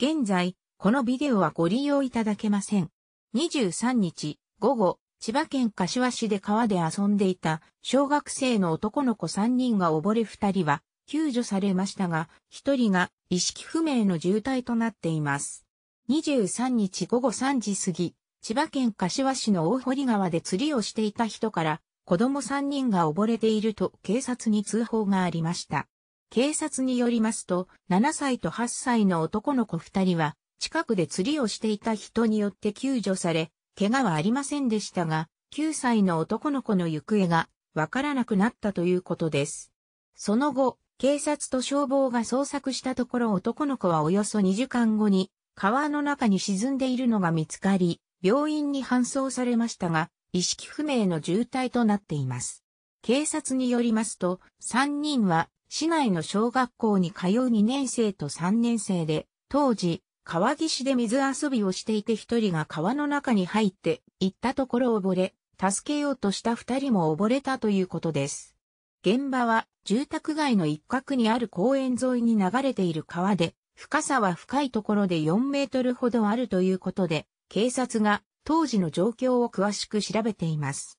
現在、このビデオはご利用いただけません。23日、午後、千葉県柏市で川で遊んでいた小学生の男の子3人が溺れ2人は救助されましたが、1人が意識不明の重体となっています。23日午後3時過ぎ、千葉県柏市の大堀川で釣りをしていた人から子供3人が溺れていると警察に通報がありました。警察によりますと、7歳と8歳の男の子2人は、近くで釣りをしていた人によって救助され、怪我はありませんでしたが、9歳の男の子の行方がわからなくなったということです。その後、警察と消防が捜索したところ男の子はおよそ2時間後に川の中に沈んでいるのが見つかり、病院に搬送されましたが、意識不明の重体となっています。警察によりますと、3人は市内の小学校に通う2年生と3年生で、当時、川岸で水遊びをしていて一人が川の中に入って行ったところ溺れ、助けようとした二人も溺れたということです。現場は住宅街の一角にある公園沿いに流れている川で、深さは深いところで4メートルほどあるということで、警察が当時の状況を詳しく調べています。